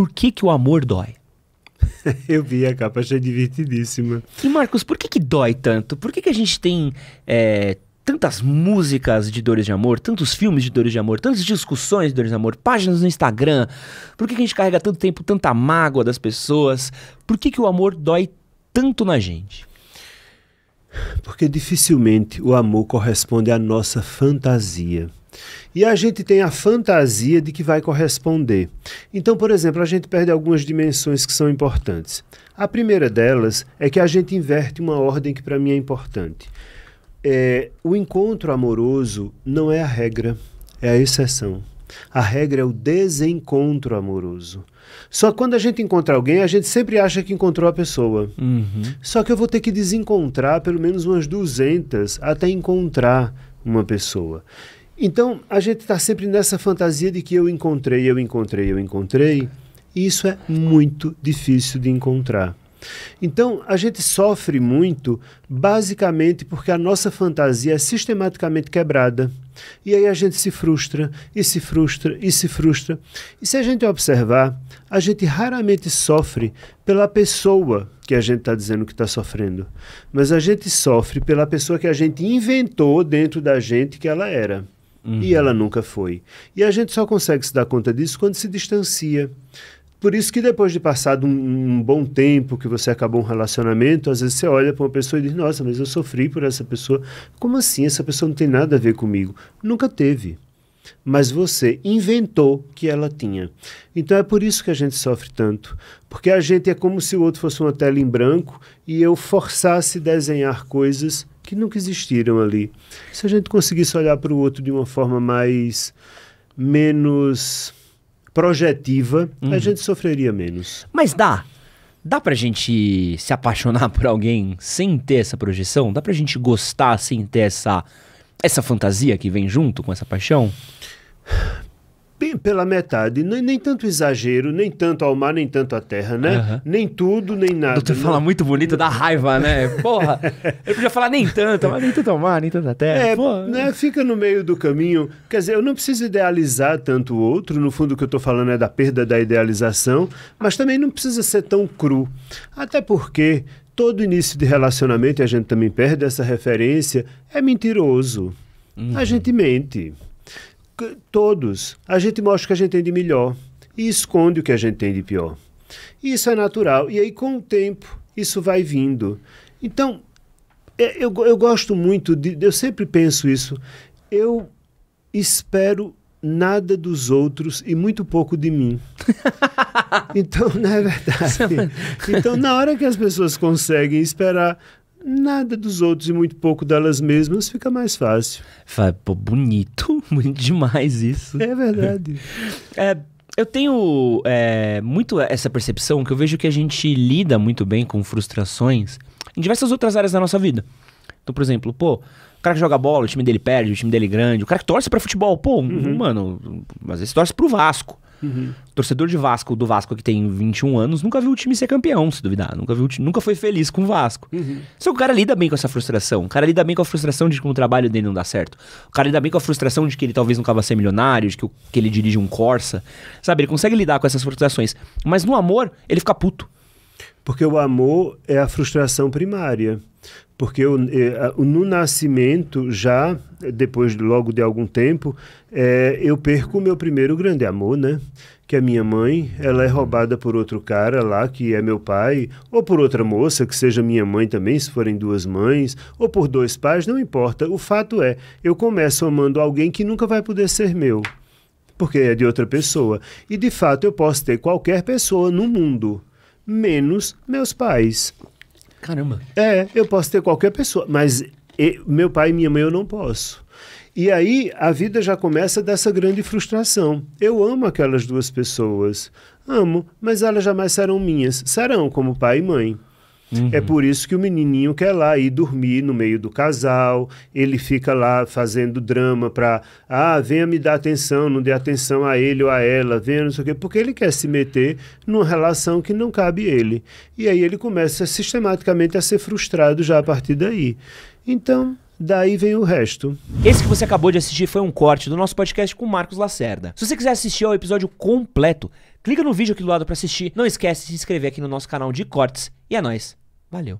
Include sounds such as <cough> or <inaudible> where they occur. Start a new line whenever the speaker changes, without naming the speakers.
por que, que o amor dói? <laughs> Eu vi a capa, achei é divertidíssima. E Marcos, por que, que dói tanto? Por que, que a gente tem é, tantas músicas de dores de amor, tantos filmes de dores de amor, tantas discussões de dores de amor, páginas no Instagram? Por que, que a gente carrega tanto tempo tanta mágoa das pessoas? Por que, que o amor dói tanto na gente?
Porque dificilmente o amor corresponde à nossa fantasia. E a gente tem a fantasia de que vai corresponder. Então, por exemplo, a gente perde algumas dimensões que são importantes. A primeira delas é que a gente inverte uma ordem que para mim é importante. É, o encontro amoroso não é a regra, é a exceção. A regra é o desencontro amoroso. Só quando a gente encontra alguém, a gente sempre acha que encontrou a pessoa. Uhum. Só que eu vou ter que desencontrar pelo menos umas 200 até encontrar uma pessoa. Então, a gente está sempre nessa fantasia de que eu encontrei, eu encontrei, eu encontrei. E isso é muito difícil de encontrar. Então, a gente sofre muito basicamente porque a nossa fantasia é sistematicamente quebrada. E aí a gente se frustra, e se frustra, e se frustra. E se a gente observar, a gente raramente sofre pela pessoa que a gente está dizendo que está sofrendo, mas a gente sofre pela pessoa que a gente inventou dentro da gente que ela era. Uhum. E ela nunca foi. E a gente só consegue se dar conta disso quando se distancia. Por isso que depois de passado um, um, bom tempo que você acabou um relacionamento, às vezes você olha para uma pessoa e diz: Nossa, mas eu sofri por essa pessoa. Como assim? Essa pessoa não tem nada a ver comigo. Nunca teve. Mas você inventou que ela tinha. Então é por isso que a gente sofre tanto. Porque a gente é como se o outro fosse uma tela em branco e eu forçasse desenhar coisas que nunca existiram ali. Se a gente conseguisse olhar para o outro de uma forma mais menos projetiva, uhum. a gente sofreria menos. Mas dá.
Dá pra gente se apaixonar por alguém sem ter essa projeção? Dá pra gente gostar sem ter essa essa fantasia que vem junto com essa paixão?
pela metade, nem, nem tanto exagero, nem tanto ao mar, nem tanto à terra, né? Uhum. Nem tudo, nem nada. Doutor não... Né? fala muito bonito, dá raiva, né? Porra, <laughs> ele podia falar nem tanto, mas nem tanto ao mar, nem tanto à terra. É, Porra. né? Fica no meio do caminho. Quer dizer, eu não preciso idealizar tanto o outro, no fundo o que eu estou falando é da perda da idealização, mas também não precisa ser tão cru. Até porque todo início de relacionamento, e a gente também perde essa referência, é mentiroso. Uhum. A gente mente todos. A gente mostra o que a gente tem de melhor e esconde o que a gente tem de pior. e Isso é natural. E aí, com o tempo, isso vai vindo. Então, é, eu, eu gosto muito, de, eu sempre penso isso. Eu espero nada dos outros e muito pouco de mim. <laughs> então, não é verdade. Então, na hora que as pessoas conseguem esperar nada dos outros e muito pouco delas mesmas, fica mais fácil. Fala, pô, bonito, bonito <laughs> demais isso. É verdade. <laughs> é, eu tenho é,
muito essa percepção que eu vejo que a gente lida muito bem com frustrações em diversas outras áreas da nossa vida. Então, por exemplo, pô, o cara que joga bola, o time dele perde, o time dele é grande, o cara que torce para futebol, pô, uhum. mano, às vezes torce pro Vasco. Uhum. Torcedor de Vasco, do Vasco que tem 21 anos, nunca viu o time ser campeão, se duvidar. Nunca, viu, nunca foi feliz com o Vasco. Uhum. Só que o cara lida bem com essa frustração. O cara lida bem com a frustração de que o trabalho dele não dá certo. O cara lida bem com a frustração de que ele talvez nunca vá ser milionário, de que, que ele dirige um Corsa. Sabe, ele consegue lidar com essas frustrações.
Mas no amor, ele fica puto. Porque o amor é a frustração primária. Porque eu, é, no nascimento, já depois logo de algum tempo, é, eu perco o meu primeiro grande amor, né? Que a minha mãe, ela é roubada por outro cara lá, que é meu pai, ou por outra moça, que seja minha mãe também, se forem duas mães, ou por dois pais, não importa. O fato é, eu começo amando alguém que nunca vai poder ser meu, porque é de outra pessoa. E de fato, eu posso ter qualquer pessoa no mundo, menos meus pais. Caramba. É, eu posso ter qualquer pessoa, mas eu, meu pai e minha mãe eu não posso. E aí a vida já começa dessa grande frustração. Eu amo aquelas duas pessoas. Amo, mas elas jamais serão minhas. Serão como pai e mãe. Uhum. É por isso que o menininho quer lá ir dormir no meio do casal, ele fica lá fazendo drama para, ah, venha me dar atenção, não dê atenção a ele ou a ela, venha não sei o quê, porque ele quer se meter numa relação que não cabe ele. E aí ele começa sistematicamente a ser frustrado já a partir daí. Então, Daí vem o resto. Esse que você acabou de assistir foi um
corte do nosso podcast com Marcos Lacerda. Se você quiser assistir ao é episódio completo, clica no vídeo aqui do lado para assistir. Não esquece de se inscrever aqui no nosso canal de cortes. E é nóis. Valeu.